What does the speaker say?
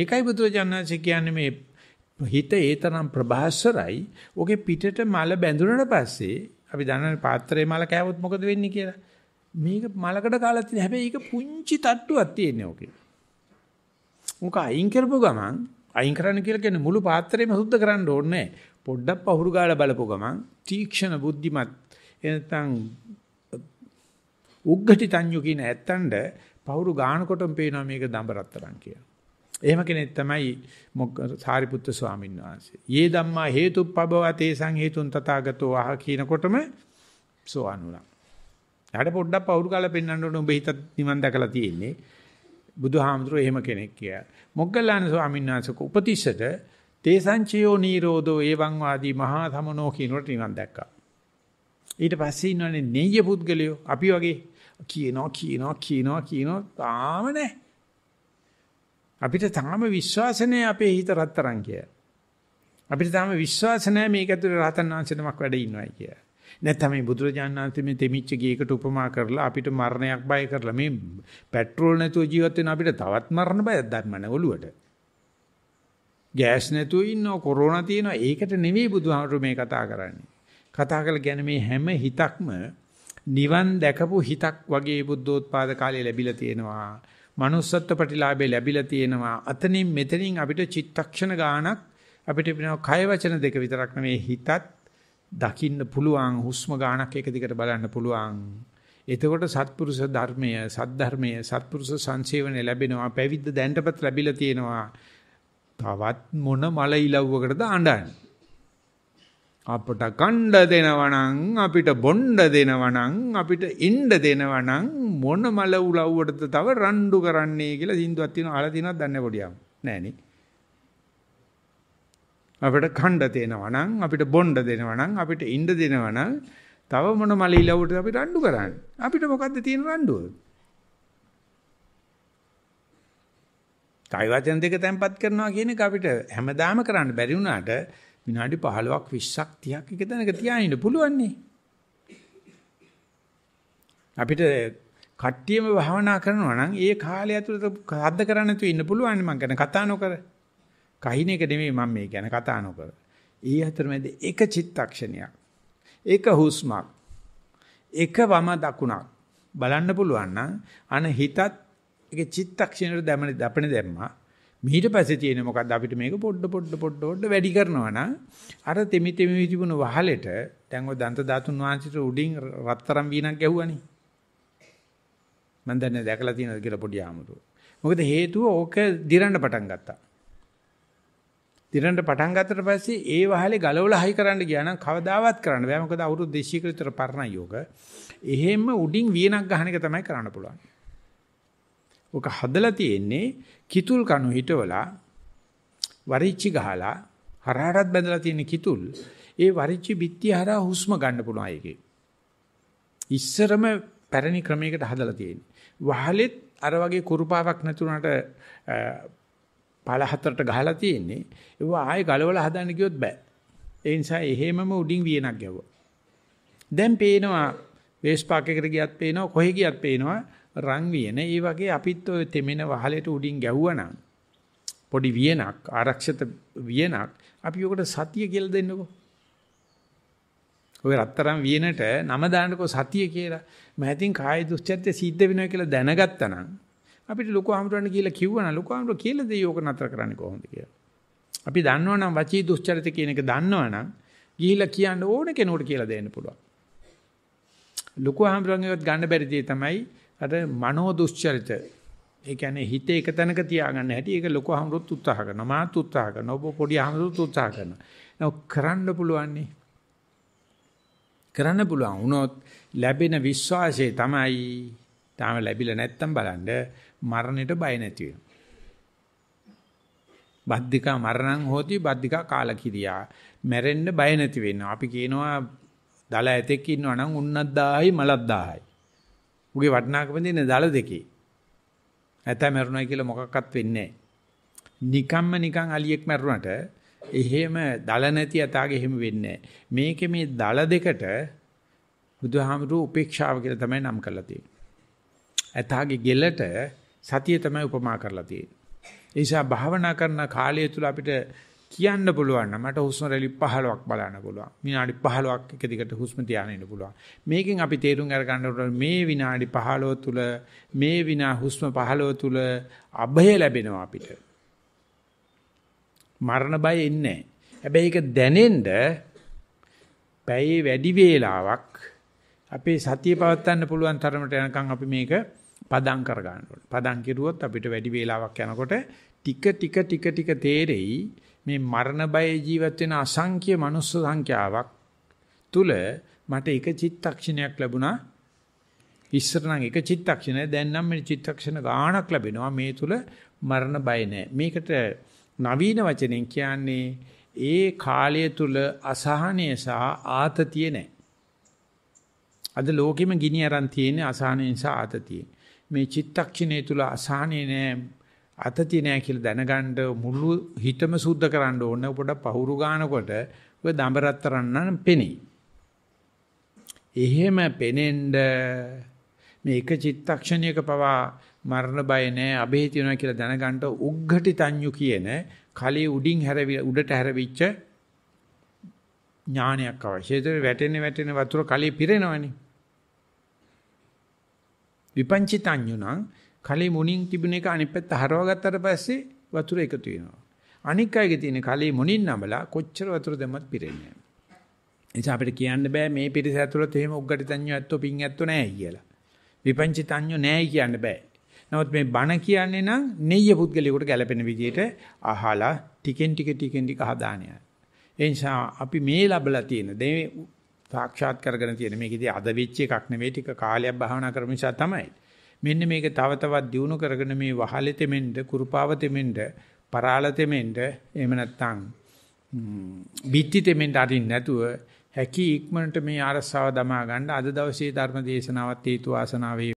ඒකයි බුදුරජාණන්සේ කියන්නේ මේ හිත ඒ තරම් ප්‍රභාස්වරයි. ඔගේ පිටට මල බැඳුනට පස්සේ අපි දන්නනේ පාත්‍රයේ මල කෑවොත් මොකද වෙන්නේ කියලා. මේක මලකට කාලා තියෙන හැබැයි ඒක පුංචි තට්ටුවක් තියෙන්නේ ඔකේ. උක අයින් කරපුව ගමන් අයින් කරන්න කියලා කියන්නේ මුළු පාත්‍රයම සුද්ධ කරන්න ඕනේ පොඩ්ඩක් පහුරු ගාලා බලපුව ගමන් තීක්ෂණ බුද්ධිමත් එනතන් උග්ගටි තඤ්ඤු කියන ඇත්තන්ට පහුරු ගානකොටම පේනවා මේක දඹරත්තරන් කියලා. එහෙම කෙනෙක් තමයි සාරිපුත්තු ස්වාමීන් වහන්සේ. "යේ ධම්මා හේතුප්පබවතේ සංහේතුන් තථාගතෝ අහ" කියනකොටම සෝවන් වුණා. ඊට පොඩ්ඩක් පවුරු කාලා පෙන්වන්න ඕනේ ඔබ හිතත් නිවන් දැකලා තියෙන්නේ. බුදුහාමුදුරුවෝ එහෙම කෙනෙක් කියලා. මොග්ගල්ලාන ස්වාමීන් වහන්සේ උපතිස්සට තේසංචයෝ නිරෝධෝ එවං වාදී මහා සමනෝ කියනට නිවන් දැක්කා. ඊට පස්සේ ඉන්නවනේ නෙය්‍ය පුද්ගලයෝ අපි වගේ කියනවා කියනවා කියනවා කියනවා තාම නැහැ. අපිට තාම විශ්වාස අපේ හිත රත්තරන් කිය. අපිට තාම විශ්වාස මේක ඇතුලේ රහතන් වහන්සේ නමක් වැඩ ඉන්නවයි කිය. නැත්නම් මේ බුදුරජාණන් වහන්සේ මේ දෙමිච්ච ගේකට උපමා කරලා අපිට මරණයක් බය කරලා මේ පෙට්‍රෝල් නැතුව ජීවත් වෙන අපිට තවත් මරණ බයක් දැම්මනේ ඔළුවට. ගෑස් නැතුව ඉන්නවා කොරෝනා තියෙනවා ඒකට නෙවෙයි බුදුහාමුදුරු මේ කතා කරන්නේ. කතා කළ කියන්නේ මේ හැම හිතක්ම නිවන් දැකපු හිතක් වගේ බුද්ධෝත්පාද කාලේ ලැබිලා තියෙනවා. manussත්ව ප්‍රතිලාභේ ලැබිලා තියෙනවා. අතනින් මෙතනින් අපිට චිත්තක්ෂණ ගාණක් අපිට වෙනවා කය වචන දෙක විතරක් නෙමෙයි හිතත් දකින්න පුළුවන් හුස්ම ගාණක් එක දිගට බලන්න පුළුවන්. එතකොට සත්පුරුෂ ධර්මය, සද්ධර්මය, සත්පුරුෂ සංසේවනය ලැබෙනවා. පැවිද්ද දැන්ටපත් ලැබිලා තියෙනවා. තවත් මොන මල ඉලව්වකටද අඬන්නේ? අපට කණ්ඩ දෙනවනම් අපිට බොණ්ඩ දෙනවනම් අපිට ඉන්න දෙනවනම් මොන මල උලව්වටද තව රණ්ඩු කරන්නේ කියලා සින්දුවක් තියෙනවා අහලා තියෙනවද දන්නේ පොඩියම් නෑනේ අපිට කණ්ඩ දෙනවනම් අපිට බොණ්ඩ දෙනවනම් අපිට ඉන්න දෙනවනම් තව මොන මල ඉලව්වට අපි රණ්ඩු කරන්නේ අපිට මොකද්ද තියෙන රණ්ඩුව කාය වචන දෙක තැම්පත් කරනවා කියන එක අපිට හැමදාම කරන්න බැරි වුණාට විනාඩි 15ක් 20ක් 30ක් එක තැනක තියාගෙන පුළුවන් නේ. අපිට කට්ටියම භවනා කරනවා නම් ඒ කාලය ඇතුළත සද්ද කරන්නේ නැතුව ඉන්න පුළුවන් නේ මං කියන කතා නොකර. කහින එක නෙමෙයි මම මේ කියන කතා නොකර. ඒ අතරමැද එක චිත්තක්ෂණයක්. එක හුස්මක්. එක වම දකුණක් බලන්න පුළුවන් නම් අන හිතත් ඒක චිත්තක්ෂණයට දැමන දපණ දැම්මා. මීට පස්සේ තියෙන මොකද්ද අපිට මේක පොඩ පොඩ පොඩ පොඩ වැඩි කරනවා නම් අර තෙමි තෙමි තිබුණු වහලෙට දැන් ඔය දන්ත ධාතුන් වහන්සේට උඩින් රත්තරන් වීණක් ගැහුවානේ මම දැන් දැකලා තියෙනවා කියලා පොඩි ආමුතු මොකද හේතුව ඕක දිරන්න පටන් ගත්තා දිරන්න පටන් ගත්තට පස්සේ ඒ වහලේ ගලවලා හයි කරන්න ගියා නම් කවදාවත් කරන්න බෑ මොකද අවුරුදු 200 කට විතර පරණ යෝග එහෙම උඩින් වීණක් ගහන එක තමයි කරන්න පුළුවන් ඔක හදලා තියෙන්නේ කිතුල් කණු හිටවලා වරිච්චි ගහලා හරහටත් බැඳලා තියෙන කිතුල් ඒ වරිච්චි බිත්තිය හරහා හුස්ම ගන්න පුළුවන් ඒකේ. ඉස්සරම පැරණි ක්‍රමයකට හදලා තියෙන්නේ. වහලෙත් අර වගේ කුරුපාවක් නැතුණට පළ හතරට ගහලා තියෙන්නේ. ඒව ආයේ ගලවලා හදන්න කිව්වොත් බෑ. ඒ නිසා එහෙමම උඩින් වියනක් ගැවුවා. දැන් පේනවා වේස්පාක් එකට ගියත් පේනවා කොහෙ ගියත් පේනවා රන් වියන ඒ වගේ අපිත් ඔය තෙමෙන වහලෙට උඩින් ගැහුවනම් පොඩි වියනක් ආරක්ෂිත වියනක් අපි උකට සතිය කියලා දෙන්නකෝ. ඔය රත්තරන් වියනට නම දාන්නකෝ සතිය කියලා. මහතින් කාය දුස්චර්ය සිද්ධ වෙනවා කියලා දැනගත්තා නම් අපිට ලොකු ආමරණ කියලා කිව්වනම් ලොකු ආමර කියලා දෙයි ඕක නතර කරන්නේ කොහොමද කියලා. අපි දන්නවනම් වචී දුස්චරිත කියන එක දන්නවනම් ගිහිලා කියන්න ඕන කෙනෙකුට කියලා දෙන්න පුළුවන්. ලොකු ආමරණියවත් ගන්න බැරි දේ තමයි අර මනෝ දුස්චරිත ඒ කියන්නේ හිත එක තැනක තියාගන්න හැටි ඒක ලොකු අහමුරුත් උත්සාහ කරනවා මාත් උත්සාහ කරනවා ඔබ පොඩි අහමුරුත් උත්සාහ කරනවා කරන්න පුළුවන් කරන්න පුළුවන් වුණොත් ලැබෙන විශ්වාසය තමයි තාම ලැබිලා නැත්තම් බලන්න මරණයට බය නැති වෙනවා බද්ධිකා මරණං හෝති බද්ධිකා කාලකිරියා මැරෙන්න බය නැති වෙනවා අපි කියනවා දල ඇතෙක් ඉන්නවා නම් උන්නත් 1000යි මලත් 1000යි උගේ වටිනාකම දෙන්නේ දල දෙකේ. නැත්නම් මරුණයි කියලා මොකක්වත් වෙන්නේ නිකම්ම නිකන් අලියෙක් මරුණට එහෙම දල නැති යතාගේ එහෙම වෙන්නේ මේකේ මේ දල දෙකට බුදුහාමුදුරුවෝ උපේක්ෂාව කියලා තමයි නම් කරලා තියෙන්නේ. යතාගේ ගෙලට සතිය තමයි උපමා කරලා තියෙන්නේ. ඒ නිසා භාවනා කරන කාලය තුල අපිට කියන්න පුළුවන් නම් මට හුස්ම රැලි 15ක් බලන්න පුළුවන්. විනාඩි 15ක් එක දිගට හුස්ම තියාගෙන ඉන්න පුළුවන්. මේකෙන් අපි තේරුම් අරගන්න මේ විනාඩි 15 තුල මේ විනා හුස්ම 15 තුල අභය ලැබෙනවා අපිට. මරණ බය ඉන්නේ හැබැයි ඒක දැනෙන්න පැයේ වැඩි වේලාවක් අපේ සතිය පවත්වන්න පුළුවන් තරමට යනකම් අපි මේක පදම් කර ගන්න ඕනේ. පදම් කිරුවොත් අපිට වැඩි වේලාවක් යනකොට ටික ටික ටික ටික තේරෙයි මේ මරණ බයේ ජීවත් වෙන අසංඛ්‍ය මනුස්ස සංඛ්‍යාවක් තුල මට එක චිත්තක්ෂණයක් ලැබුණා ඉස්සර නම් එක චිත්තක්ෂණය දැන් නම් මේ චිත්තක්ෂණ ගාණක් ලැබෙනවා මේ තුල මරණ බය නැහැ මේකට නවීන වචනෙන් කියන්නේ ඒ කාලය තුල අසහනය සහ ආතතිය නැහැ අද ලෝකෙම ගිනි අරන් තියෙන අසහනය නිසා ආතතිය මේ චිත්තක්ෂණය තුල අසහනය නැහැ අතති නෑ කියලා දැනගන්න මුළු හිතම සුද්ධ කරන්න ඕන පොඩ පහුරු ගන්නකොට ඔය දඹරත්තරන්නන් පෙනේ. එහෙම පෙනෙන්න මේ එක චිත්තක්ෂණයක පවා මරණ බය නෑ અભේති වෙනවා කියලා දැනගන්න උග්ඝටි තඤ්ඤු කියන කලී උඩින් හැරවි උඩට හැරවිච්ච ඥානයක් අවශ්‍යයි. ඒක වැටෙන වැටෙන වතුර කලී පිරෙනවනේ. විපංචිතඤ්ඤු නම් කලේ මුණින් තිබුණ එක අනිත් පැත්ත හරව ගත්තට පස්සේ වතුර එකතු වෙනවා. අනික් අයගේ තියෙන කලේ මුණින් නමලා කොච්චර වතුර දැම්මත් පිරෙන්නේ නැහැ. එනිසා අපිට කියන්න බෑ මේ පිරිස ඇතුළත එහෙම උග්ගටි තඤ්ඤෝ ඇත්තෝ පිං ඇත්තෝ නැහැ කියලා. විපංචි තඤ්ඤෝ නැහැ කියන්න බෑ. නමුත් මේ බණ කියන්නේ නම් නෙయ్య පුද්ගලයාට ගැළපෙන විදිහට අහලා ටිකෙන් ටික ටිකෙන් ටික හදාන යන. ඒ නිසා අපි මේ ලැබලා තියෙන දේ සාක්ෂාත් කරගෙන තියෙන මේකදී අද වෙච්ච එකක් නෙවෙයි ටික කාලයක් භාවනා කරන නිසා තමයි. මෙන්න මේක තව තවත් දියුණු කරගෙන මේ වහලෙ තෙමෙන්ද කුරුපාව තෙමෙන්ද පරාල තෙමෙන්ද එහෙම නැත්නම් බිත්ති තෙමෙන්ද අරින්න නැතුව හැකි ඉක්මනට මේ අරසාව දමා ගන්න අද දවසේ ධර්ම දේශනාවත් හේතු ආසනාවේ